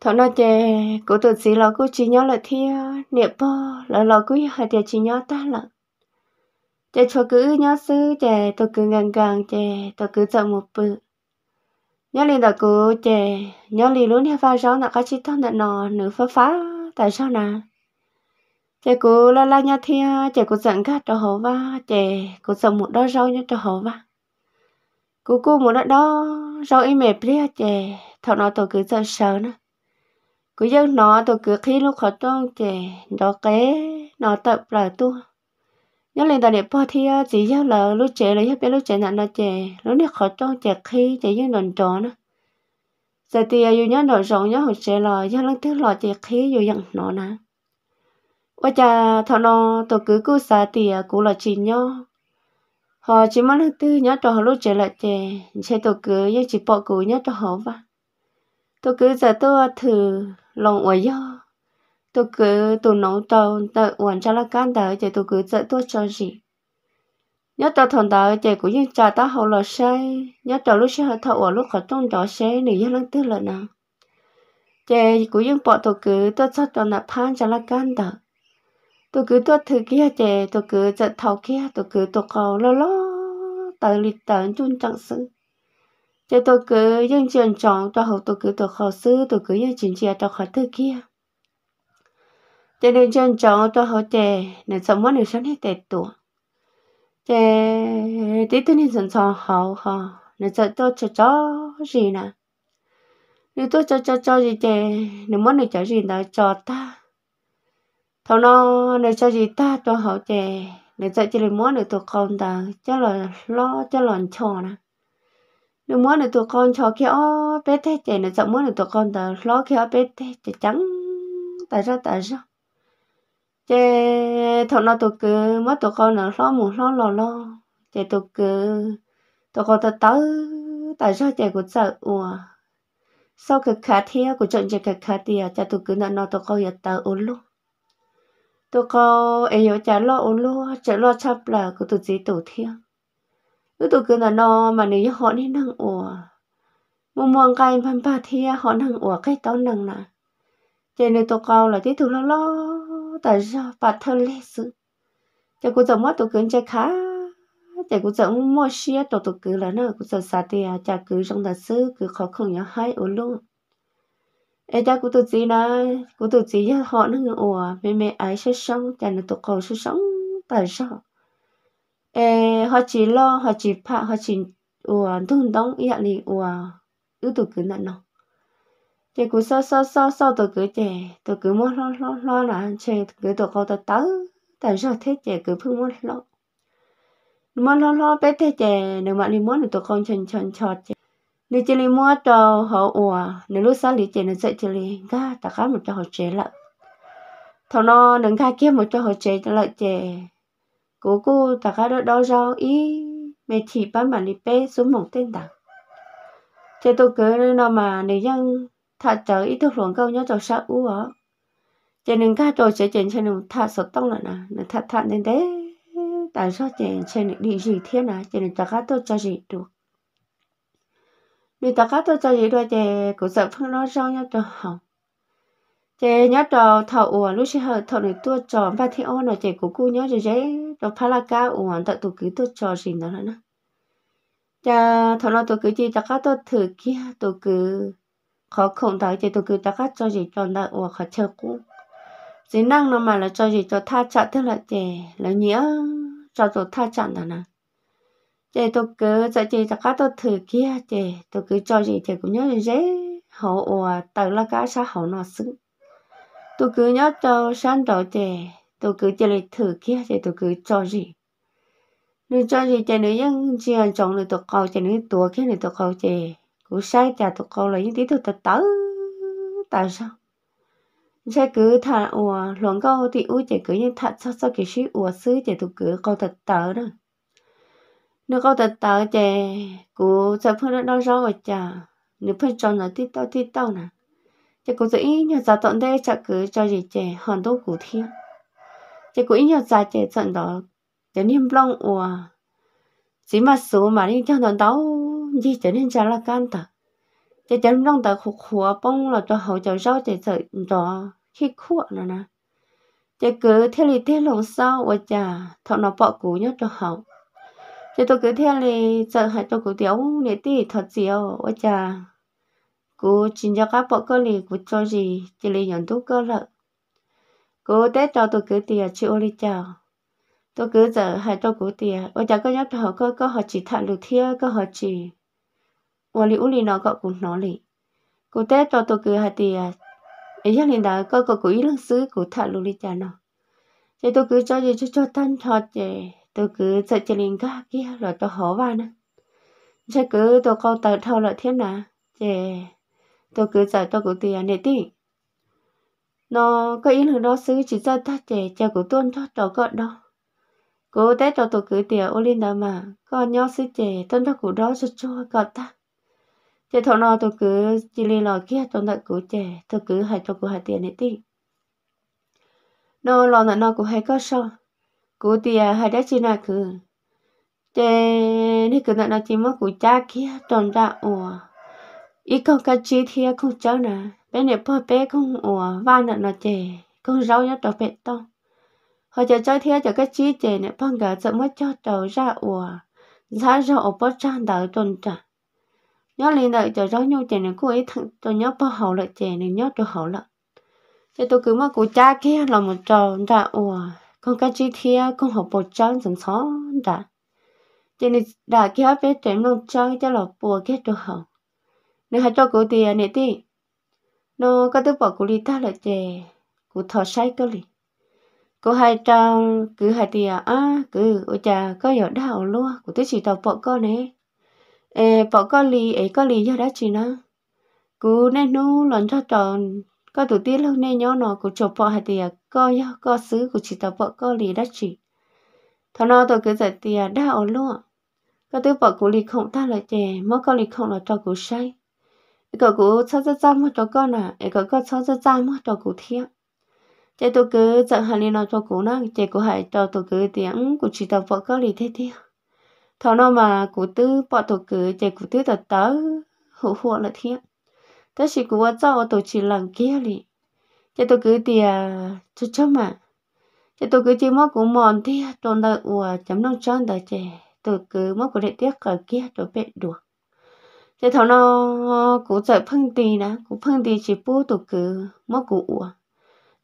thọ nói chè cổ tự chỉ là cô chỉ nhớ là thia niệm bơ là là cứ hai tiệt chỉ nhớ ta là chè cho cứ nhớ sư chè tôi cứ gần gần chè tôi cứ chậm một bự nhớ liền là cô chè nhớ liền luôn theo pha gió là có chị thân là nọ nửa phá phá tại sao nè chè cố la la nhớ thia chè cố giận cả cho họ va chè cố chậm một đó rau nhớ cho họ va cố cô một đó đó rau im mệt lia chè thọ nói tôi cứ chọn sợ nữa cứ giấc nó tôi cứ khi lúc khó trong trẻ đó kế nó tập là tu nhớ lên tại đẹp thì chỉ giấc là lúc trẻ là hết biết lúc trẻ nặng là trẻ lúc này khó trong trẻ khi trẻ như nón tròn nữa giờ thì dù nhớ nổi rộng nhớ hồi trẻ là nhớ lần thứ lọ trẻ khi dù dặn nó nè qua cha thọ nó tôi cứ cứ xa thì à, cũng là chỉ nhớ họ chỉ mới lần thứ nhớ cho lúc trẻ là trẻ chè tôi cứ như chỉ bỏ cú nhớ cho họ vào tôi cứ giờ tôi à, thử lòng ủa do tôi cứ tôi nấu tàu tự uẩn cho là can tờ thì tôi cứ tự tôi cho gì nhớ tao thằng tờ thì cũng như cha tao hậu là say nhớ tao lúc sau thầu ở lúc họ trong đó say để nhớ lắng tư lần nào thì cũng như bọn tôi cứ tôi cho tao nạp phan cho là can tờ tôi cứ tôi thử kia thì tôi cứ tự thầu kia tôi cứ tôi cầu lo lo tờ lịch tờ trung chẳng sự cho tôi cứ dân chuyện chọn cho hầu tôi cứ tôi khó sư tôi cứ dân chuyện chia tôi khó thư kia cho nên chuyện chọn tôi hầu trẻ nên sống mỗi người sống hết tệ tuổi trẻ tí tôi nên dần chọn học họ nên sợ tôi cho cho gì nè nếu tôi cho cho cho gì trẻ nếu mỗi người cho gì đó cho ta thằng nó nếu cho gì ta tôi hầu trẻ nếu sợ chỉ là mỗi người tôi không ta chắc là lo chắc là chọn nè nếu muốn được tụi con cho kia ó bé thế chạy nếu sợ muốn được tụi con ta lo kia ó bé thế chạy trắng tại sao tại sao chế thằng nào tụi cứ mất tụi con nó lo mù lo lo lo chế tụi cứ tụi con ta tớ tại sao chạy cũng sợ ủa sau cái khát thia của chọn chạy cái khát thia cha tụi cứ nó nó tụi con yết tờ ôn luôn tụi con ấy giờ cha lo ôn luôn chạy lo chấp là của tụi gì tụi thiêng Lúc tụ cơn là no mà nếu họ nên năng ủa. Mùa mùa cái phân bà thia họ năng ủa cái tao năng nà. Cho nên tụ cao là tí tụ lo lo. Tại sao bà thân lê sự. Cho cô giống mất tụ cơn chạy khá. Chạy cô giống mua xe tụ cứ là nó. Cô giống xa chả cứ trong thật sự cứ khó khăn nhỏ hai luôn. Ê cha cô tụ chí nà. Cô tụ họ năng ủa. Mẹ mẹ ái sẽ sống. Chả nó tụ cầu sẽ sống ê ờ, họ chỉ lo họ chỉ 怕 họ chỉ ủa thương đông ý là ủa ưu tụ cứ nặng nó thì cứ sao sao sao sao tụ cứ chè tụ cứ muốn lo lo lo là chè cứ tụ câu tụ tớ tại sao thế chè cứ phương muốn lo mà lo lo bé thế chè nếu mà đi muốn tụ con chân chân chọt chè nếu chỉ đi mua cho họ ủa nếu lúc sáng đi chè nó dậy chỉ đi ga ta cá một cho họ chè lại thằng nó đừng khai kia một cho họ chè cho lại chè cố cô ta cả đó đó rau ý mẹ chỉ bán mà đi bé xuống mỏng tên đằng thế tôi cứ nó mà nếu dân thà chờ ý thức luận câu nhớ cho sợ u ở cho nên các trò sẽ chuyển cho nên thật sợ tông là nè nên thật thà nên thế tại sao chuyển cho nên đi gì thế nè cho nên tất cả tôi cho gì được nên tất cả tôi cho gì được thì cũng sợ phân nó rau nhớ cho hỏng chế nhớ trò thợ uổng lúc xưa hơi thợ này tua trò và thì ôn rồi chế của cô nhớ rồi chế rồi phá là ca uổng tại tụ cứ tua trò gì đó nữa cha thợ nó tụ cứ chỉ ta cá tua thử kia tụ cứ khó khổng tại chế tụ cứ ta cá cho gì cho đại uổng khó chơi cũ chỉ năng nó mà là cho gì cho tha chặt thế là chế là nhớ cho tụ tha chặt đó nè chế tụ cứ cho chế ta cá tua thử kia chế tụ cứ cho gì chế cũng nhớ rồi chế hậu uổng tại la ca sao hậu nó xứng tôi cứ nhớ cho sáng đó chè tôi cứ chơi lại thử kia chè tôi cứ cho gì nếu cho gì chè nếu dân chỉ ăn chọn được tôi câu chè nếu tua kia thì tôi câu chè cứ sai chè tôi câu là những tí tôi thật tớ tại sao sẽ cứ thả ủa luận câu thì u chè cứ như thật sao sao cái suy ủa xứ chè tôi cứ câu thật tớ đó nếu câu thật tớ chè cứ sẽ phân nó đâu rồi chà nếu phải chọn là tí tao tí tao nè chỉ có dĩ nhờ giả tận đây chắc cứ cho gì trẻ hòn đô củ thiên chỉ có ý nhờ giả trẻ tận đó để niêm long ủa chỉ mà số mà đi theo đón đau gì trở nên chả là can ta chỉ chấm long ta khổ khổ bông là cho hậu cháu rau chỉ sợ đó khi khua nữa nè chỉ cứ theo lý theo lòng sao ủa chả thọ nó bỏ cú nhớ cho hậu chỉ tôi cứ theo lý sợ hại cho cú tiếu nè tí thật diều ủa chả cô chính cho các bộ cơ lì cú cho gì chỉ lì nhận thuốc cơ lợ cô tết cho tôi cứ tiền chịu lì chào tôi cứ giờ hai tôi cứ tiền ôi chả có nhắc họ cơ có họ chỉ thản được thia có họ chỉ ôi lì u lì nó có cũng nó lì cô tết cho tôi cứ hai tiền ấy chắc lì đã có có cú ý lương xứ cú thản được lì chào nó thế tôi cứ cho gì cho cho tan thọt vậy tôi cứ sợ chỉ lì cả kia rồi tôi hổ vào nè chắc cứ tôi câu tờ thâu lợi thế nào chè tôi cứ sợ tôi cứ tiền này đi nó có ý lửa nó xứ chỉ ra ta trẻ cha của tuân cho trò gọn đó cô tết cho tôi cứ tiền ô linh đó mà con nhó xứ trẻ tuân thoát của đó cho cho cọt ta thế thọ nó tôi cứ chỉ lên lò kia cho nợ cứ trẻ tôi cứ hại cho của hại tiền này đi nó lò nợ nó của hai có sao của tiền hai đã chỉ là cứ trẻ thì cứ nợ nó chỉ mất của cha kia tròn ra ủa ý con cá chi thì không cháu nè bên này พ่อเป้คงอัวว่าน่ะนะเจคงเราเนี่ยต่อเป็ดต้องเขาจะเจ้าเทียจะก็ชี้เจเนี่ยพ่อก็จะไม่เจ้าเจ้าราอัวราเราอุปจานดาวตนจ้ะย้อนเลยเนี่ยจะเราโยเจเนี่ยกูไอ้ทั้งตัวย้อนพ่อเขาละเจเนี่ยย้อนตัวเขาละจะตัวคือว่ากูจ้าแค่เราหมดจอราอัวคงก็ชี้เทียคงเขาปวดจานสังซ้อนจ้ะเจเนี่ยด่าแค่เป็ดเต็มลงจ้าจะหลอกปัวแค่ตัวเขา nếu hai cho cô thì nè đi, nó có thứ bỏ cô đi ta là chè cô thọ sai cơ lì cô hai trao cứ hai thì à cứ ô cha có giờ đau luôn cô tới chỉ tàu bỏ con nè ê bỏ con lì ấy con lì giờ đã chỉ nó cô nên nu lần cho tròn có tổ tiên lâu nên nhớ nó cô chụp bỏ hai thì à, có giờ có xứ cô chỉ tàu bỏ con lì đã chỉ thọ nó tôi cứ giờ thì đau luôn có thứ bỏ cô lì không ta là chè mất con lì không là cho cô sai cái cụ cho cho cho mất cho con à cái cụ cho cho cho mất cho cụ thiệt chạy tôi cứ chẳng hạn như nó cho cụ nó chạy cụ hãy cho tôi cứ tiếng cụ chỉ tập vợ có lì thế thiệt thọ nó mà cụ tư bọn tôi cứ cái cụ tư tập tớ hữu hộ là thiệt tất chỉ cụ cho tôi chỉ lần kia lì cái tôi cứ tiền cho cho mà cái tôi cứ chỉ mất cụ mòn thiệt tròn đời ủa chấm nông tròn đời trẻ tôi cứ mất cụ để tiếc ở kia tôi bị được thế thằng nó cũng chạy phăng tì nè cũng phăng tì chỉ bố tụ cứ mất cụ ủa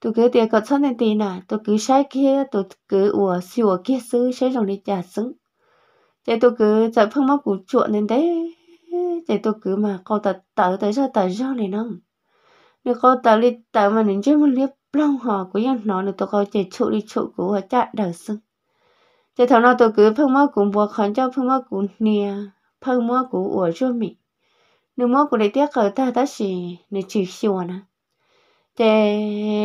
tụ cứ tiền có chân nên tì nè tụ cứ sai kia tụ cứ ủa xỉu kia xứ sai rồi đi trả xứng thế tụ cứ chạy phăng mất cụ chuột nên thế, thế tụ cứ mà câu tật tật tới sao tật rau này nông nếu câu tật đi tật mà nên chơi một liếp long họ của dân nó nữa tụ câu chạy trụ đi trụ của họ chạy đỡ xứng thế thằng nó tụ cứ phăng mất cụ bùa khăn cho phăng mất cụ nia, phăng mất cụ ủa cho mình nếu mà cô đại tiếc cỡ ta ta chỉ nếu chỉ xíu nè chè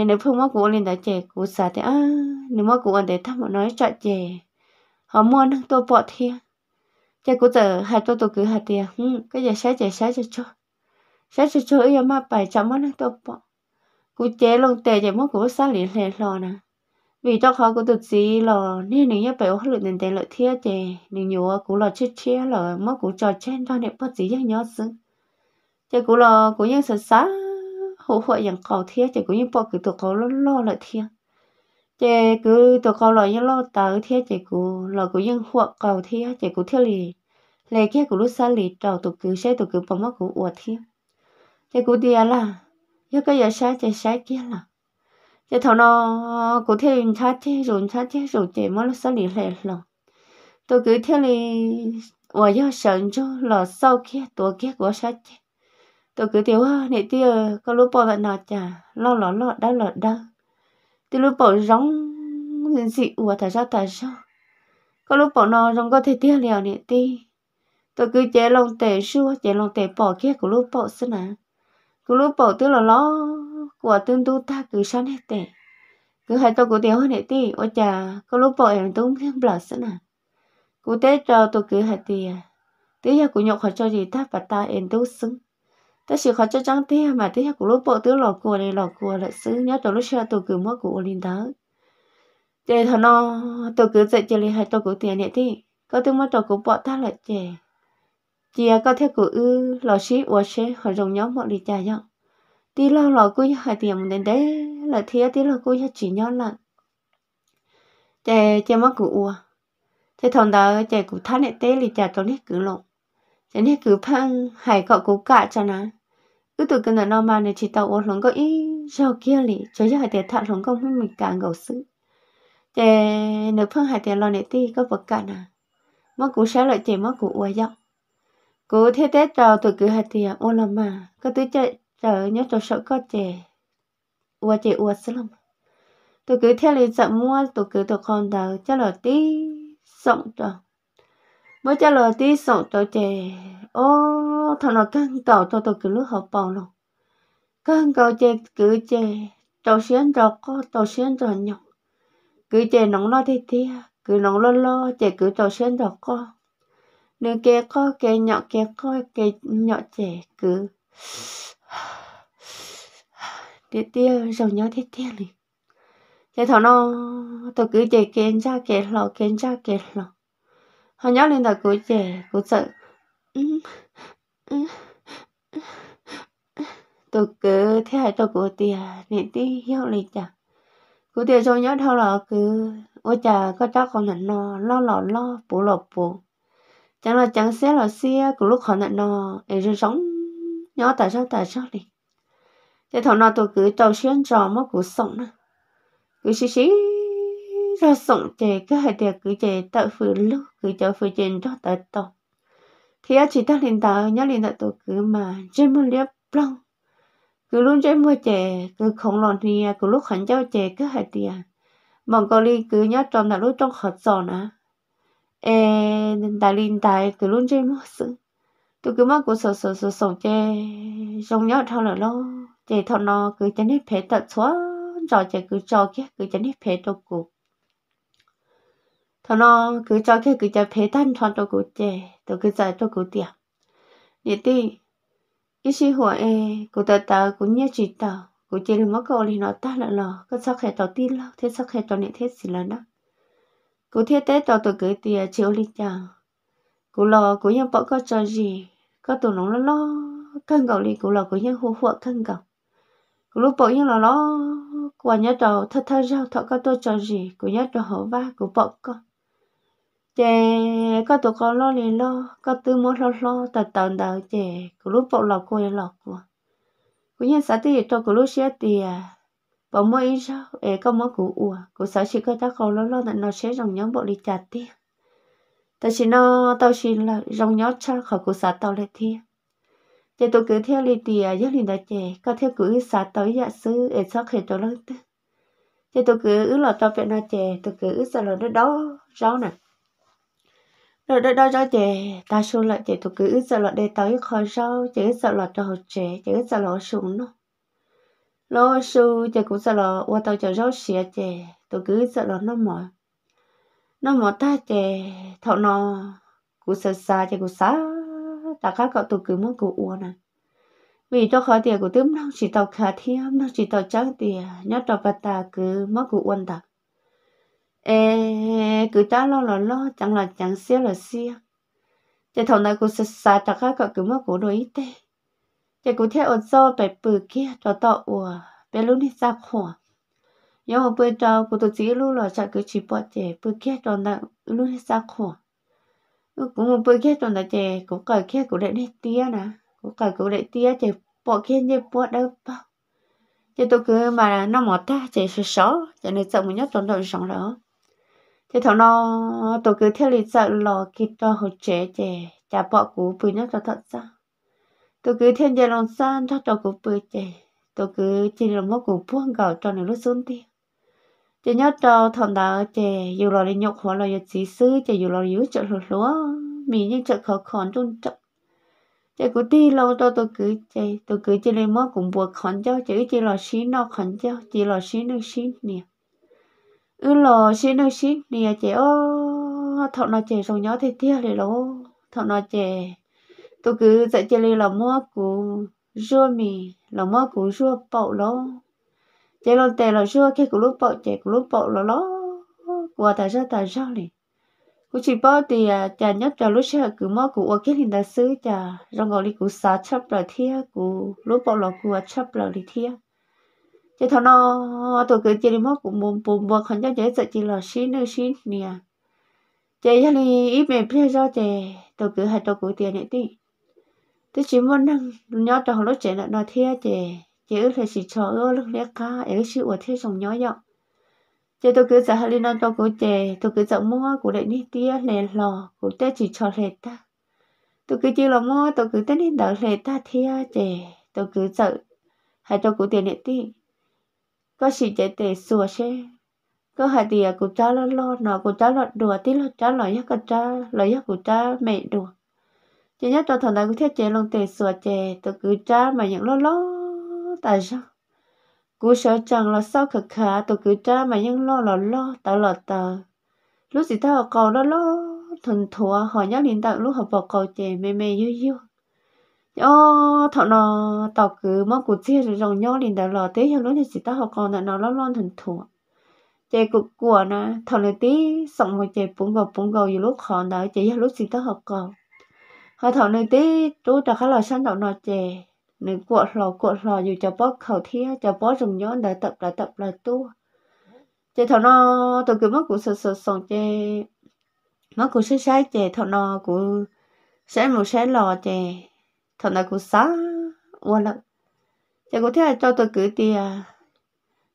nếu phương mất của lên đó chè cô xã thì à nếu mà cô ăn để thăm mà nói chuyện chè họ mua năng tô bọt thia chè cô giờ hai tô tô cứ hai tiền ừ cái giờ sáng chè sáng cho cho sáng cho cho ấy mà bài chấm mất năng tôi bỏ của chè luôn, tè chè mất của xã liền lè lò nè vì cho họ cô được gì lò nên nếu như phải hóa lực nên để lợi thia chè nếu nhiều cô lò chết chia lò mà cô trò chen cho nên bắt gì nhớ nhớ xứng chỉ cũng là cũng như sợ sá hậu hội dạng cầu thiết chỉ cũng như bỏ cứ tụi cầu lo lo lại thiết chỉ cứ tụi cầu lo như lo tớ thiết chỉ cũng là cũng như hội cầu thiết chỉ cũng thiết lì lệ kia cũng lúc xa lì trầu tụi cứ xe tụi cứ bấm mắt cũng uổng thiết chỉ cũng đi à là giờ cái giờ sáng chỉ sáng kia là chỉ thằng nó cũng thiết nhìn chát chứ rồi chát chứ rồi chỉ mới lúc xa lì lệ lòng tôi cứ thiết lì 我要神州老少看多看我啥去。tôi cứ thiếu nè tia có lúc bỏ bạn nọ chả lo lo lọ đau lọ đau tôi lúc bỏ rong dân dị ủa thả ra thả ra có lúc bỏ nó rong có thể tia liều nè tia, tôi cứ chế lòng tệ xua chế lòng tệ bỏ kia của lúc bỏ xin à của lúc bỏ tức là nó của tương tu ta cứ sao nè tệ cứ hai tôi cứ thiếu nè tia, ủa chả có lúc bỏ em tung thêm bờ xin à cứ tết cho tôi cứ hai tia tia giờ cụ nhậu khỏi cho gì ta và ta em tu xứng ta chỉ khó cho trắng thế mà thế của lúc bộ tứ lò cua này lò cua lại xứ nhớ từ lúc xưa tổ cứ mua của linh đó để thằng nó tôi cứ dạy chơi hay tổ cứ tiền này thì có tiếng mua tổ cứ bỏ ta lại chơi chị à, có thể của ư lò xí uo xí họ dùng nhóm mọi đi chơi nhau tí lo lò cua hai tiền đến đấy là thế tí lò cua chỉ nhau là chơi chơi mắc của ua, thế thằng đó chơi của thắt này té lì chơi tổ nét cứ lộn cho nên cứ phăng hải cọ cú cả cho nó cứ từ cái nó mà này chỉ tàu lồng có ít rau kia lì chứ chứ hai tiền thợ lồng công mình cả ngầu sự để nếu phương hai tiền lo này ti có vật cả nè à. mất cú sẽ lại chỉ mất cú uống dọc cú thế tết trào từ cứ hai tiền uống làm mà có tứ chơi trở nhớ trò sợ có chè uống chè uống sớm lắm từ cứ theo lý sợ mua tôi cứ tôi con đầu cho là tí rộng rồi mới cho lời tí sổ cho chè ô thằng nào căng cầu cho tôi cứ lúc họ bỏ luôn căng cầu chè cứ chè tàu xuyên rồi có tàu xuyên rồi nhọc cứ chè nóng lo thế thế cứ nóng lo lo chè cứ tàu xuyên rồi có nếu kia có kia nhỏ kia có kia nhỏ chè cứ thế thế rồi nhớ thế thế liền thế thằng nó tôi cứ chè kia ra kia lò kia ra kia lò họ nhắc lên đầu cố trẻ cố sợ ừ, ừ, ừ. tôi cứ thế hãy tôi cố tia nên tí hiệu lên chả cố tia cho nhớ thâu là cứ ôi chả có cháu còn nặng no lo lo lo bố lo bố chẳng là chẳng xe là xe của lúc họ nặng no để rồi sống nhớ tại sao tại sao đi thế thằng nó tôi cứ tàu xuyên trò mất cuộc sống nữa cứ xí xí ra sống chế cái hai tiệc cứ chế tạo phụ lúc cứ cho phụ trên cho tới tổ thì ở chỉ ta liên tạo nhớ liên tạo tổ cứ mà trên một liếp plong cứ luôn trên mua chế cứ không lòn thì cứ lúc khẩn giao chế cứ hai tiệc mong con liên cứ nhớ trong là lúc trong khẩn sò nè ê nên liên tại cứ luôn trên mua sự tôi cứ mắc của sổ sổ sổ sổ chế trong nhớ thao là lo chế thao nó cứ chân hết phải tật xóa trò chế cứ cho kia cứ chân hết phải tổ cục thọ nó cứ cho cái cứ cho thế tan thon cho cụ chè tôi cứ giải cho cụ tiệm để đi ít xí hùa e cụ tờ tờ cụ nhớ chỉ tờ cụ chè đừng mất câu thì nó ta là lò cứ sắc hệ tàu tin lâu thế sắc hệ tàu niệm thế gì là đó cụ thế tế tàu tôi cứ tiệm chiều lịch chàng cụ lò cụ nhân bỏ cái cho gì có tụi nó lo căng gầu đi cụ lò cụ nhân hùa hùa căng gầu cụ lúc bỏ như là nó quả nhớ đầu thật thật ra, thọ có tôi cho gì cụ nhớ trò hổ va cụ bỏ con chè có tụ có lo liền lo có tư mốt lo lo tờ tờ đờ chè cứ lúc bộ lọc coi lọc của cứ như xã tiệt cho cứ lúc xé thì à. bộ mỗi ít sao để có mỗi cũ ủa cứ xã chỉ có ta khâu lo lo là nó sẽ dòng nhóm bộ đi chặt đi ta chỉ nó tao chỉ là dòng nhóm cha khỏi cứ xã tao lại thi chè tôi cứ theo đi thì rất liền đã chè có theo cứ xã tới dạ sư ế sao khề tôi lớn chứ tôi cứ là tao phải nói chè tôi cứ sợ là nó đó rau nè rồi đó đó đó chị ta xuống lại chị tôi cứ sợ là để tới khỏi sau chị cứ sợ là cho họ trẻ chị cứ sợ là xuống nó lo su chị cũng sợ là qua tàu chờ rau xỉa chị tôi cứ sợ là nó mỏi nó mỏi ta chị thọ nó cũng sợ xa chị cũng xa ta khác cậu tôi cứ muốn cụ uo này vì cho khỏi tiền của tấm nó chỉ tàu khả thiêm nó chỉ tàu trắng tiền nhớ tàu bát ta cứ mất cụ uo ta ê cứ ta lo lo lo chẳng là chẳng xíu là xíu chỉ thằng này cũng sạch sạch chắc khác cả cứ cổ đồ ít tê chỉ cũng theo ôn do bể bự kia cho tao ủa bể lúc này ra khổ nhưng mà bữa trâu cô tôi chỉ lúc là chắc cứ chỉ bỏ chỉ bự kia cho nó lúc này ra khổ ừ, cũng một bữa kia cho nó chỉ cũng cởi kia cũng để đi tía nè cũng cởi cũng để tía chỉ bỏ kia như bỏ đâu bao chỉ tôi cứ mà nó mỏ ta chỉ số số cho nên sợ mình nhất trong đội sống rồi thế thằng nó tôi cứ theo lịch sợ lò kịp cho hồ chế chè chả bỏ cú bùi nhá cho thật sao tôi cứ thiên về lòng san cho cho cú bùi chè tôi cứ chỉ là một cú buông gạo cho nó lúc xuống đi chỉ nhớ cho thằng đó chè dù lò đi nhục hóa lò dù chỉ sư chè dù lò dù chợ lúa lúa mình nhưng chợ khó khăn chung chậm chè cú đi lâu cho tôi cứ chè tôi cứ chỉ là một cú buộc khăn cho chữ chỉ là xí nó khăn cho chỉ là xí nước xí nè ư lò xin nó xin à chị ô thọ nó chị xong nhỏ thì thiệt thì lô thọ nó chị tôi cứ dạy chị là mua củ rua mì là mua củ rua bậu lô chị lo tè là rua khi củ lúc bậu chị củ lúc bậu là lô qua tại sao tại sao này, cũng chỉ bao thì à chả nhất cho lúc xưa cứ mua củ ở cái hình đã xứ chả rong gọi đi củ xá chấp rồi thiệt củ lúc bậu là củ chấp là thiệt chỉ thằng nó tôi cứ chơi mất cũng buồn buồn buồn không chắc dễ sợ chỉ là xin nữa xin nè chơi cho đi ít mẹ biết do chơi tôi cứ hay tôi cứ tiền này đi, tôi chỉ muốn năng nhớ trong lúc chơi là nó thế chơi chơi ước là chỉ cho ước lúc lẽ cá ấy sự của thế sống nhớ dọc chơi tôi cứ sợ hay đi năng tôi cứ chơi tôi cứ sợ mua của đại đi tía lè lò của tết chỉ cho lè ta tôi cứ chỉ là mua tôi cứ tết đi đợi lè ta thế chơi tôi cứ sợ hay tôi cứ tiền này đi có sự chế tệ xua xe có hai tiền của cha lo lo nọ, của cha lo đùa tí lo cha lo nhắc của cha lo nhắc của cha mẹ đùa chỉ nhắc cho thằng này cũng thiết chế lòng tệ xua chè tôi cứ cha mà những lo lo tại sao cú sợ chẳng là sao khờ khờ tôi cứ cha mà những lo lo lo tao lo tờ lúc gì tao cầu lo lo thần thua họ nhắc liền tặng lúc họ bỏ cầu chè mê mê yêu yêu nhớ thọ nó tàu cứ mong cụ chia rồi rồng nhớ liền đào lò tí cho lúc thì chỉ tao học còn là nó lo lo thần thua chị cụ của nè thọ này tí sống một chị bún gầu bún gầu dù lúc khó đó chị cho lúc chỉ tao học còn họ thọ này tí chú ta khá là sáng tạo nó chị nữ của lò của lò dù cho bó khẩu thia cho bó rồng nhớ đã tập đã tập là tu chị thọ nó tàu cứ mong cụ sợ sợ sống chị mong cụ sẽ sai chị thọ nó cụ sẽ một sẽ lò chị thằng nào cũng xa quá lắm chả cũng thế là cho tôi cứ tiền à,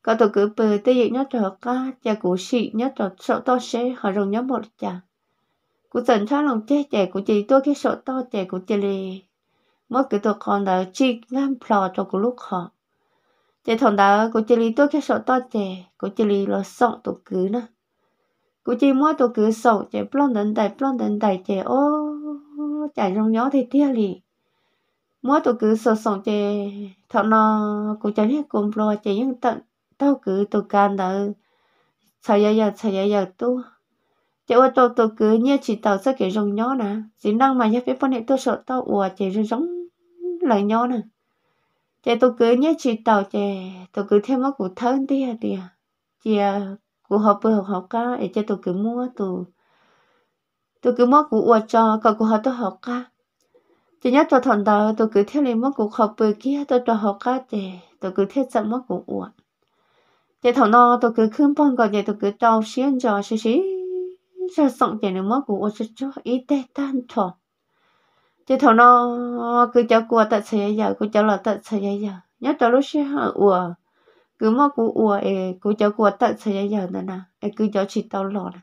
có tôi cứ bự tới vậy nhớ trò ca chả cũng xị nhớ trò sợ to sẽ họ rồng nhớ một chả cũng dần cho lòng chết chả cũng chỉ tôi cái sợ to chả cũng chỉ lì mất cái tôi còn là chỉ ngam phò cho cũng lúc họ chả thằng đó cũng chỉ lì tôi cái sợ to chả cũng chỉ lì là sợ tôi cứ nữa cũng chỉ mua tôi cứ sợ chả plon đến đây, plon đến đây chả ô chả rồng nhớ thì tiếc lì mua tụ cứ sờ sòng chè thọ nó cũng chẳng hết cùng lo chè nhưng tận tao cứ tụ can đỡ sao giờ giờ sao giờ giờ tu chè ô tô tụ cứ nhớ chỉ tàu sẽ kể rồng nhỏ nè chỉ năng mà nhớ biết bọn này tôi sợ tao ủa chè rồi giống lời nhỏ nè chè tụ cứ nhớ chỉ tàu chè tụ cứ thêm mất cụ thân đi à đi à chè cụ học bơi học học ca để chè tụ cứ mua tụ tụ cứ mua cụ ủa cho cậu cụ học tôi học ca chỉ nhớ tôi thằng đó tôi cứ theo lấy mất cuộc học bơi kia tôi cho họ cá để tôi cứ theo chậm mất cuộc uổng để thằng nó tôi cứ khương bông gọi để tôi cứ trao xiên cho xí xí cho sống để nó mất cuộc uổng cho cho ít tê tan thọ để thằng nó cứ cho cua tại xe giờ cứ cho là tại xe giờ nhớ tôi lúc xe uổng cứ mất cuộc uổng ấy cứ cho cua tại xe giờ nè nè ấy cứ cho chỉ tao lọ nè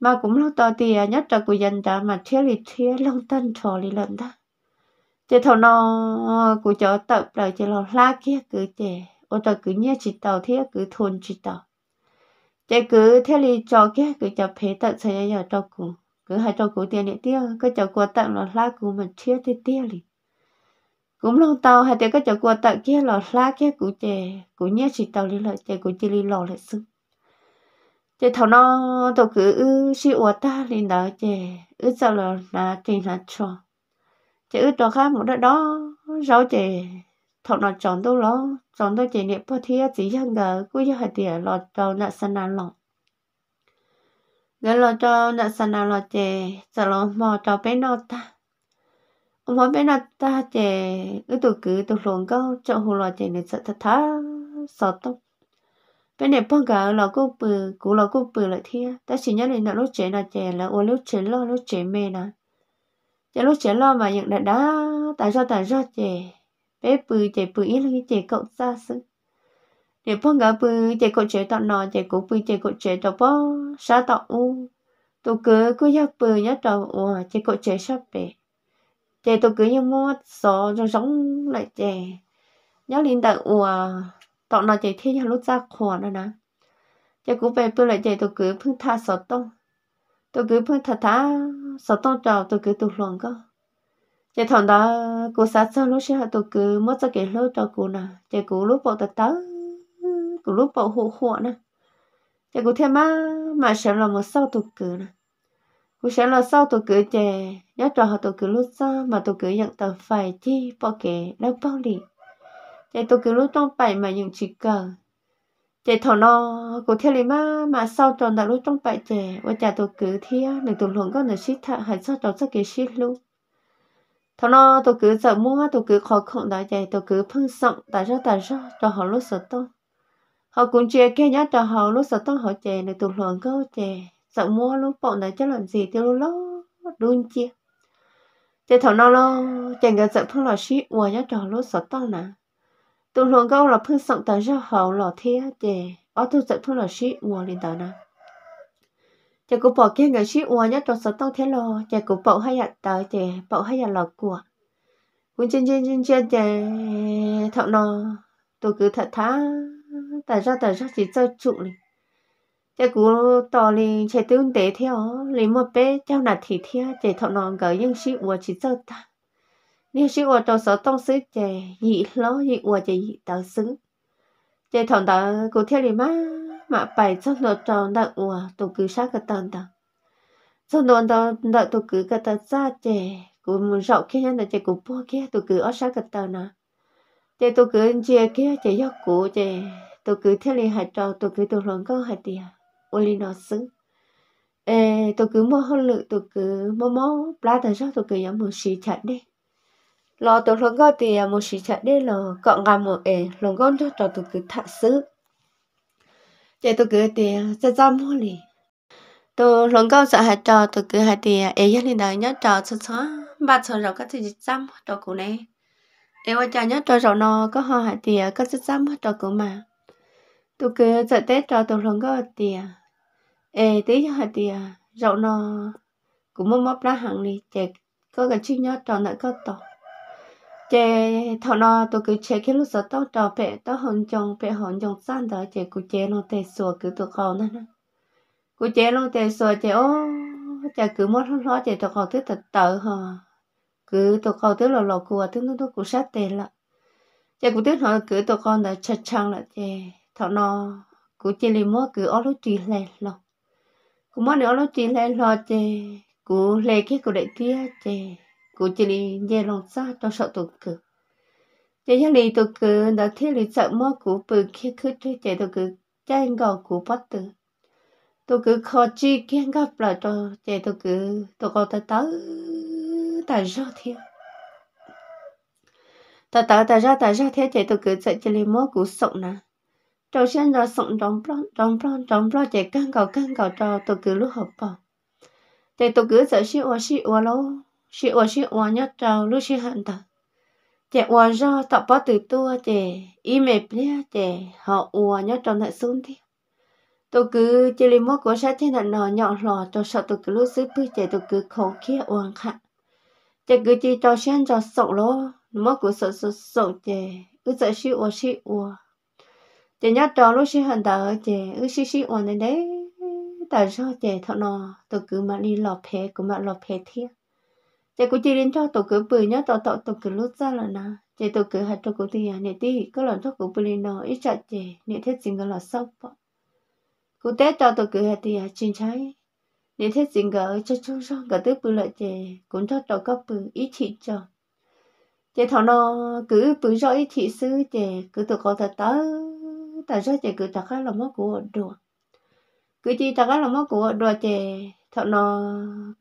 mà cũng lâu tao thì à, nhất là của dân ta mà thiếu thì thiếu long tân thọ thì lần ta chế thầu nó cứ cho tập rồi chế nó la kia cứ chế ô tô cứ nhớ chỉ tàu thế cứ thôn chỉ tàu chế cứ thế li cho kia cứ cho phê tận xây nhà cho cụ cứ hai cho cụ tiền điện tiêu cái cho cụ tận nó la cụ mình chia thế tiêu li cũng lâu tàu hai tiêu cứ cho cụ tận kia lo la kia cụ chế cụ nhớ chỉ tàu li lại chế cụ chỉ li lo lại xưng chế thầu nó tôi cứ xí ủa ta linh đạo chế ư sao lo na tiền là cho chị ư trò khác một đó đó rau chè thọ nó chọn tôi lo chọn tôi chè niệm bao thiết chỉ chẳng ngờ cứ như hạt tiền lọt trâu nợ sân nào, lọ gờ lọt trâu nợ sân nào lọ chị sợ lọ mò trâu bé nọ ta ông hỏi bé nọ ta chè ư tụ cứ tụ luồng câu chọn hồ lọ chè này sợ thật thá sợ tông bên này bao cả là cô bự cũng là cô bự lại thiết ta chỉ nhớ đến là lúc chè là chè là ô lúc chè lo lúc chè mê nè chị lúc chị lo mà những đã đã tại sao tại sao chị bé bự chị bự ít là cái chị cậu xa xứ để phong gà bự chị cậu chị tọt nọ chị cũng bự chị cậu chị tọt bó sa tọt u tôi cứ cứ giáp bự nhá tọt u chị cậu chị sắp bé chị tôi cứ như mua sò rồi giống lại chị nhớ liên tại u tọt nọ chị thấy nhà lúc ra khỏe đó nè chị cũng bé bự lại chị tôi cứ phương tha sọt tông tôi cứ phun thật thà sợ tông trào tôi cứ tụt loạn cơ chỉ thằng đó cô sát sao lúc xưa tôi cứ mất ra cái lối cho cô nè chỉ cô lúc bộ tật tớ cô lúc bộ hộ hộ nè chỉ cô thêm má mà sẽ là một sau tôi cứ nè cô sẽ là sau tôi cứ chè nhớ trò họ tôi cứ lúc ra mà tôi cứ nhận tờ phải chi bỏ kể đâu bao đi chỉ tôi cứ lúc trong bảy mà những chỉ cờ chị thọ nó cụ thiên lý mà mà sau tròn đã lúc trong bài chè, và chả tôi cứ thiên đừng tụi luôn có nửa shit thà hay sau tròn sẽ kỹ shit luôn thọ nó tôi cứ sợ mua tôi cứ khó khăn đã chị tôi cứ phân sọng tại sao tại sao cho họ lúc sợ tôi họ cũng chia kia nhá cho họ lúc sợ tôi họ chè đừng tụi luôn có chị sợ mua lúc bọn này chắc làm gì tiêu lúc đun chia chị thọ nó lo chị người sợ phân là shit ngoài nhá cho họ lúc sợ tôi nè tụ luồng gâu là phương sống tới rất hậu là thế để ở tu dạy thôi là sĩ mua lên đó nè chả cũng bỏ kia người sĩ mua nhất trong số tông thế lo chả cũng bỏ hay là tới chả bỏ hay là lọt của cũng trên trên trên trên chả thọ nó tôi cứ thật thá tại ra tại ra chỉ chơi trụ này chả cũng tỏ lên chả tương tế theo lấy một bé trao nạt thì theo chả thọ nó gửi những sĩ mua chỉ chơi ta nếu sĩ ở trong sở tông sứ chè nhị lo nhị ở chè nhị tàu xứng chè thằng đó cụ theo đi má mà bài trong đó tròn đã ở tổ cứ sát cái tầng đó trong đó đó đã tổ cứ cái tầng xa chè cụ muốn rộng kia nhân chè cụ bỏ kia tổ cứ ở sát cái tầng nào chè tổ cứ chè kia chè dốc cụ chè tổ cứ theo đi hạt tròn tổ cứ tổ lòng có hạt tiền ôi nó xứng ê tôi cứ mua hơn lự tôi cứ mua mua plata sao tôi cứ nhắm một xì chặt đi lo tổ lông gạo thì à, một sĩ chạy đi là cọn gà một ẻ lông gạo cho trò tụ cứ thả sứ, chạy tụ cứ thì sẽ à, ra mua lì tổ lông gạo sợ hạt trò tụ cứ hạt thì à, ẻ gia đình đời nhớ trò sợ sợ ba sợ rồi các gì chăm trò cụ này ẻ qua cha nhớ trò rồi nó có ho hạt thì có chị chăm trò cụ mà tụ cứ chạy tết trò tổ lông gạo thì ẻ tí hạt thì rồi nó cũng mua mong ra hàng đi chạy có cái chuyện nhớ trò lại có tổ chế thọ nó tôi cứ chế cái lúc sợ tao trò bể tao hồn chồng bể hồn chồng san đó chế cứ chế nó tê sùa cứ tôi nữa nè cứ chế nó tê sùa chế ô chế cứ mất nó chế tôi còn thứ thật tự hả cứ tôi còn thứ lò lò cua thứ nó tôi cũng sát tiền lạ chế cứ thứ họ cứ tôi con đã chật chăng là chế thọ nó cứ chế li mua cứ ở lúc trì lẹ lọ cứ mất nữa lúc trì lẹ lọ chế cứ lẹ cái cụ đệ kia chế cụ chỉ lì nhẹ lòng xa cho sợ tụt cử để cho lì tụt cử đã thiết lì sợ mơ cụ bự kia cứ chơi chạy tụt cử chạy ngò cụ bắt tử tụt cử khó chi kia gặp lại cho chạy tụt cử tụt có ta tớ ta rõ thiên ta tớ ta ra ta ra thế chạy tụt cử chạy chỉ lì mơ cụ sộng nè trâu sen ra sộng trong plon trong plon trong plon chạy căng gò, căng gò, cho tụt cử lúc hợp bò chạy tụt cử sợ xí ô xí ô lâu chị ủa chị ủa nhá trâu lúc chị hận thật chị ủa do tập bắt từ tua chị im mệt nhá chị họ ủa nhá trâu lại xuống đi tôi cứ chị lấy mốt của sát thế là nọ nhọn lò tôi sợ tôi cứ lúc giữ bư chị tôi cứ khổ kia uống khả chị cứ chị cho xem cho sổ lô mốt của sợ sợ sợ chị cứ sợ chị ủa chị ủa chị nhá trâu lúc chị hận thật chị cứ chị chị ủa này đấy tại sao chị thọ nọ tôi cứ mà đi lọp hè cứ mà lọp hè thiệt chị cũng chỉ đến cho tổ cứ bự nhá tổ tổ tổ cứ lút ra là nà chị tổ cứ hạt tổ cứ thì nhà đi có lần cho cũng bự lên nó ít chặt chị nhà thiết chính là sốc bọ cô tế cho tổ cứ hạt thì hạt à, chín trái nhà thiết chính là cho chú cho cả tứ bự lại chị cũng cho tổ cấp bự ít chị cho chị thằng nó cứ bự cho ít chị xứ chị cứ tổ có thật tớ tại sao chị cứ thật là mất của đồ cứ chỉ thật là mất của đồ chị thọ nó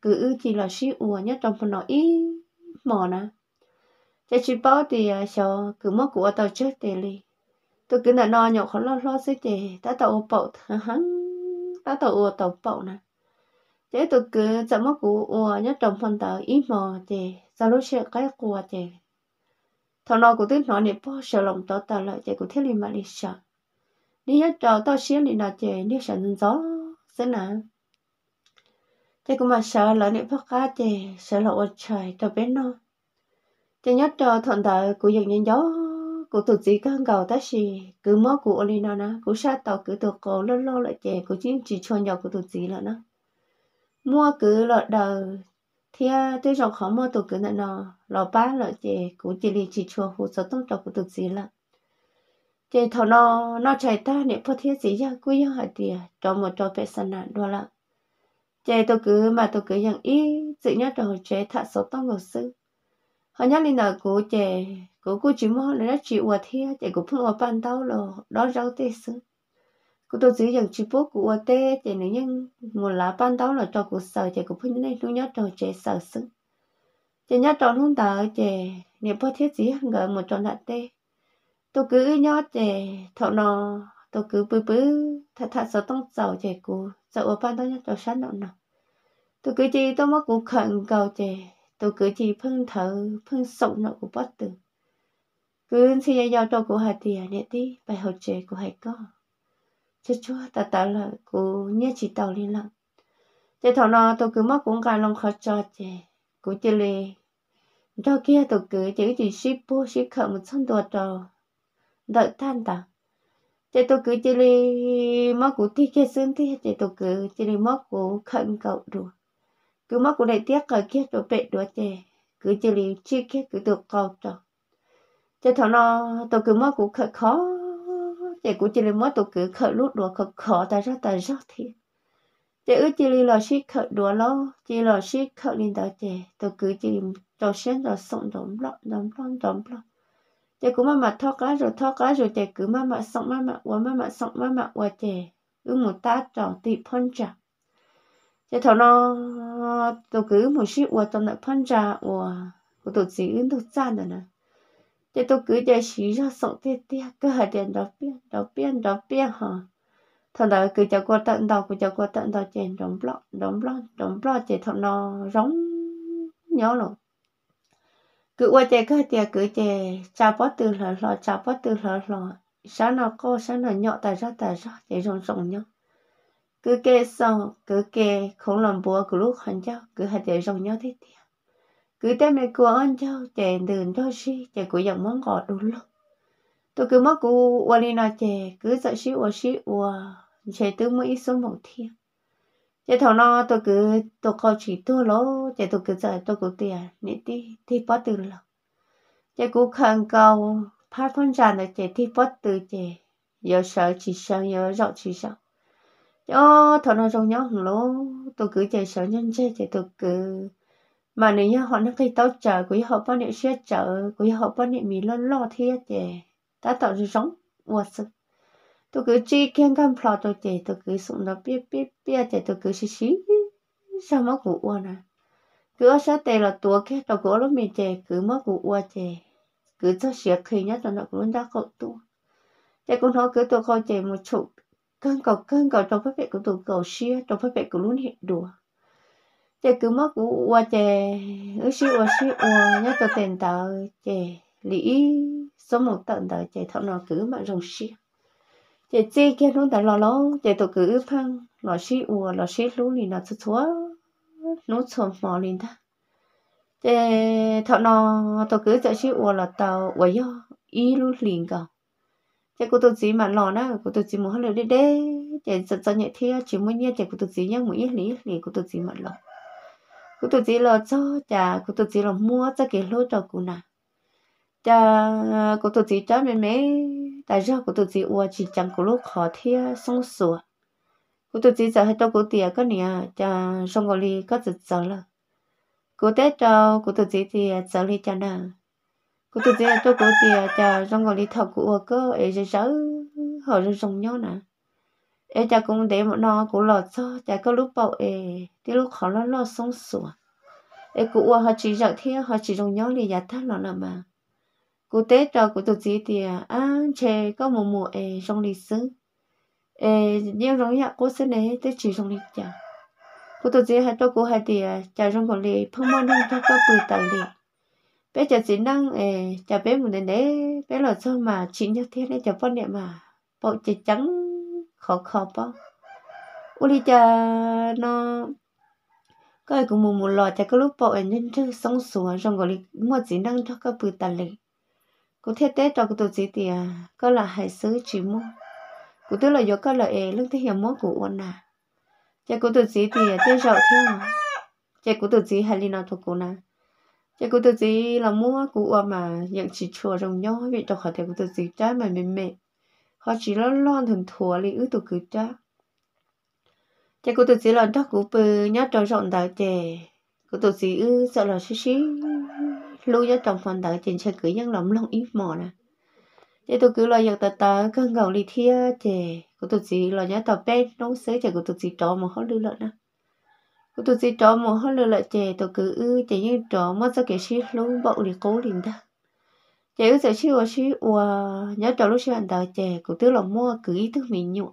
cứ chỉ là xí ua nhất trong phần nó ít mỏ nè chỉ chỉ bao thì cho à, cứ mất của tao chết thì li tôi cứ là no nhậu khó lo lo xí thì ta tao bậu hắn ta tao ua tao bậu nè thế tôi cứ chậm mất của ua nhất trong phần tao ít mỏ thì sao lúc sẽ cái của thì thằng nó cũng tiếp nói nè bỏ sợ lòng tao tao lại chạy cũng thiết li mà đi sợ đi hết trò tao xí đi nào chạy đi sợ gió thế nào thế cũng mà sợ là nếu phát cá thì sợ là ổn trời tao biết nó thế nhất cho ờ, thuận đời của dân nhân gió của tụt gì căng cầu ta xì cứ mơ của ổn nó nè của sát tàu cứ tụt cổ lo lo lại chè của chính chỉ cho nhau của tụt gì là nó mua cứ lọt đời thì ờ, tôi rộng khó mua tụt cứ nó lọ ba lọ chè của chỉ lì chỉ cho hồ sơ tông trọc của tụt gì là chè thọ nó nó chạy ta nếu phát thiết gì ra cứ yêu hạt tiền cho một cho bé sanh nạn đó là chế tôi cứ mà tôi cứ rằng ý tự nhớ rồi chế thạ số tông ngọc sư họ nhớ lên là cố chế cố cố chỉ muốn là nó chỉ uất thế chế cố phun uất ban tao là đó rau tê sư cố tôi giữ rằng chỉ bố của uất tê chế nếu như một lá ban tao là cho cố sợ chế cố phun như này lúc nhớ rồi chế sợ sư chế nhớ rồi luôn tờ chế nếu bố thiết gì ngờ một tròn nạn tê tôi cứ nhớ chế thọ nó tôi cứ bứ bứ thật thật sợ tông giàu chế cố sợ ở ban đó nhất cho sáng động nào tôi cứ chỉ tôi mất cũng khẩn cầu chè tôi cứ chỉ phân thở phân sụn nọ của bắt từ cứ xin giao cho của hạt tiền để đi bài học chè của hạt có chết chúa ta ta là của nhớ chỉ tàu liên lạc chè thằng nó tôi cứ mất cũng cài lòng khó cho chè của chè lì đó kia tôi cứ chỉ chỉ ship bô ship khẩn một trăm đồ trò đợi tan tặng chế tôi cứ chỉ li mất của thi kia xứng thi chế tôi cứ chỉ li mất của khẩn cầu đùa cứ mất của đại tiếc rồi kia tôi bệ đùa chế cứ chỉ li chi kia cứ được cầu cho chế thằng nó tôi cứ mất của khẩn khó chế của chỉ li mất tôi cứ khẩn lút đùa khẩn khó ta rất ta rất thì chế ước chỉ li là xí khẩn đùa lo chỉ là xí khẩn lên đó chế tôi cứ chỉ li đầu sen đầu sống đóng lọ đóng lọ đóng lọ cứ cá cá rồi rồi cứ một ta trò tị phân trả thế thằng nó tụ cứ một ship của tầm lại phân trả của của tụ chỉ ứng tụ gian rồi nè thế tụ cứ để xí ra sống tê tê cứ hạt tiền đó biến đó biến đó biến hả thằng đó cứ cho qua tận đó cứ cho qua tận đó chèn đóng blog đóng blog đóng blog thế thằng nó giống nhớ rồi cứ qua chơi cái chơi cứ chơi chào bó từ lò lò chào bó từ lò lò sáng nào cô sáng nào nhọ tài ra tài ra để rong rong nhau cứ kê xong cứ kê không làm bùa cứ lúc hành nhau cứ hạt để rong nhau thế thì cứ tên này của ăn cháu chè đường cho xí chạy cứ dòng món gọt đủ lúc tôi cứ mất của walina chè cứ sợ xí ua xí ua chạy tư mới số một thiên chế thằng nó tôi cứ tôi coi chỉ thua lỗ chế tôi cứ giờ tôi cứ tiền nít đi thì bắt từ lỗ chế cũng khăn cầu phát phong trào này chế thì bắt từ chế giờ sợ chỉ sợ giờ rõ chỉ sợ cho thằng nó trong nhóm lỗ tôi cứ chế sợ nhân chế chế tôi cứ mà nếu như họ nó thấy tao chờ quý họ bao nhiêu xe chở, quý họ bao nhiêu mì lo lo thiệt chế ta tạo ra giống quá sức tôi cứ chỉ khen cam phò tôi chạy tôi cứ sụn nó biết biết biết chạy tôi cứ xí xí sao mà cụ ua nè cứ sẽ tệ là tua kia tôi cứ lúc mình chạy cứ mất cụ ua chạy cứ cho xỉa khi nhất là nó cũng đã cậu tu chạy cũng nói cứ tôi coi chạy một chút, cơn cầu cơn cầu trong phát vệ của tôi cầu xia trong phát vệ của luôn hiện đùa chạy cứ mất cụ ua chạy ứ xí ua xí ua nhất tôi tiền tờ chạy lý số một tận tờ chạy thằng nào cứ mà dùng xia chị chị kia nó đã lo lo chị tôi cứ phăng nó xí ua nó xí lú liền nó chút chúa nó chuồn mò liền ta chị thọ nó tôi cứ chạy xí ua là tàu quấy yo ý lú liền cả chị cô tôi chỉ mà lo na cô tôi chỉ muốn hơi đi đê chị sợ sợ nhẹ thia chỉ muốn nhẹ chị cô tôi chỉ nhắc mũi ít lý lý cô tôi chỉ mà lo cô tôi chỉ lo cho chả cô tôi chỉ lo mua cho cái lúa cho cô nà chả cô tôi chỉ cho mẹ mẹ tại sao của tụi chị ua chỉ chẳng của lúc khó thia xong sủa của tôi chỉ giờ hết đâu của tiền cái này cha xong rồi đi có giật giờ là của tết đâu ờ, của tôi chị thì giờ đi cha nè của tôi chị tôi của tiền cha xong rồi đi thọc của ua ấy sẽ sáu họ sẽ xong nhau nè ấy cha cũng để một nó của lọt cho cha có lúc bảo ấy thì lúc khó nó lo xong sủa ấy của ua họ chỉ giờ thia họ chỉ dùng nhau thì giả thắt nó là mà cô tế cho cô tổ chức thì à chơi có một mùa ê trong lịch sử ê nhiều rồi nhá cô sẽ này tới chỉ trong lịch sử cô tổ chức hay cho cô hay thì à, chơi trong cổ lịch phong môn không cho có bùi tận lịch bé chơi chỉ năng ê chả bé một đến đấy bé là cho mà chỉ nhất thế đấy chả phân niệm mà bộ chỉ trắng khó khó bao uli chả nó cái cũng một một lọ chả cái lúc bộ nhân chứ sống sủa trong cổ lịch mua chỉ năng cho các bùi tận lịch cô thiết tế cho cô tổ chức thì có là hải sứ chỉ mua cô tức là do có là ế lúc thấy hiểu mua của ôn à chạy cô tổ chức thì thế rõ theo chạy cô tổ chức hải linh nào thuộc cô nà, chạy cô tổ chức là mua của ôn mà nhận chỉ chùa rồng nhau vì trong khỏi theo cô tổ chức trái mà mềm mềm họ chỉ lo lo thường thua lý ư tổ cứ trái chị cô tự chỉ là chắc cụ bự nhát cho rộng đại trẻ cô tự chỉ ư sợ là xí xí lưu cho trong phần tử trên xe cứ những lòng lòng ít mỏ nè thế tôi cứ lo dọc tờ tờ cơn gầu lì thia chè của tôi chỉ lo nhớ tờ bên nấu sới chè của tôi chỉ trộm mà không lưu lợn nè của tôi chỉ trộm mà không lưu lợn chè tôi cứ ư chè như trộm mất ra kẻ xí luôn bậu lì cố liền ta chè cứ sợ xí và xí và nhớ trộm lúc xí anh tờ chè của tôi là mua cứ ý thức mình nhụ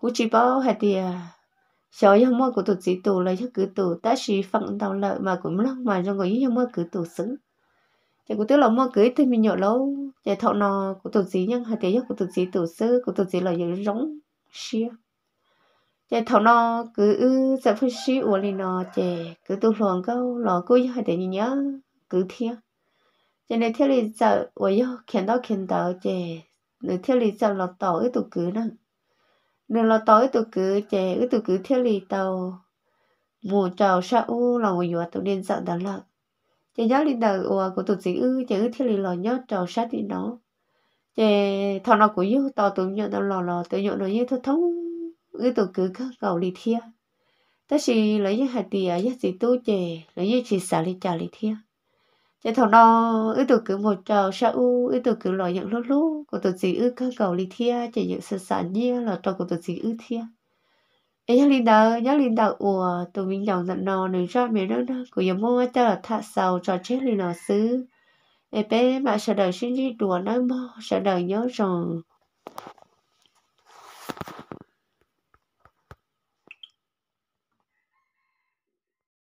của chị bao hạt tiền 小要么古土 chỉ tổ lấy cho cứ tổ ta chỉ phẳng đầu lợi mà cũng lắm mà trong người yang mua cứ tổ xứng chỉ cụ tức là mua cưới thì mình lâu chỉ thọ nọ cụ tổ chỉ nhưng hai tiếng của tổ chỉ tổ sư của tổ chỉ là giống giống xia thọ nọ cứ ư sẽ phải xí uổng lên nọ chỉ tổ loạn câu lọ cứ hai tiếng nhớ cứ thiên chỉ nên thiên lý giờ uổng yo khiến đó khiến đó chỉ nên thiên lý giờ lọt tàu tổ cứ năng nên là tối tôi cứ chế tôi cứ thiết lì tàu mùa trào sa u là người nhỏ tôi nên sợ đó là chế nhớ lên đầu ủa của tôi chỉ ư chế ư thiết lì lò nhớ trào sát đi nó chế thằng nào của yêu tàu tôi nhớ nó lò lò tôi nhớ nó như thôi thống ư tôi cứ các cầu lì thia tất nhiên là những hạt tiền nhất gì tôi chế là những chỉ xả lì trả lì thia chế thằng nó ư tuổi cứ một trò sa u ư tụ cứ lo những lúc lúc của tuổi gì ư cơ cầu lý thia chỉ những sự sản như là trò của tuổi gì ư thia ấy nhớ linh đạo nhớ linh đạo ủa tụ mình dòng giận nó nửa ra miền nước đó của giờ mua cho là thạ sầu trò chết linh nó xứ ấy bé mà sợ đời sinh đi đùa nói mơ sợ đời nhớ rằng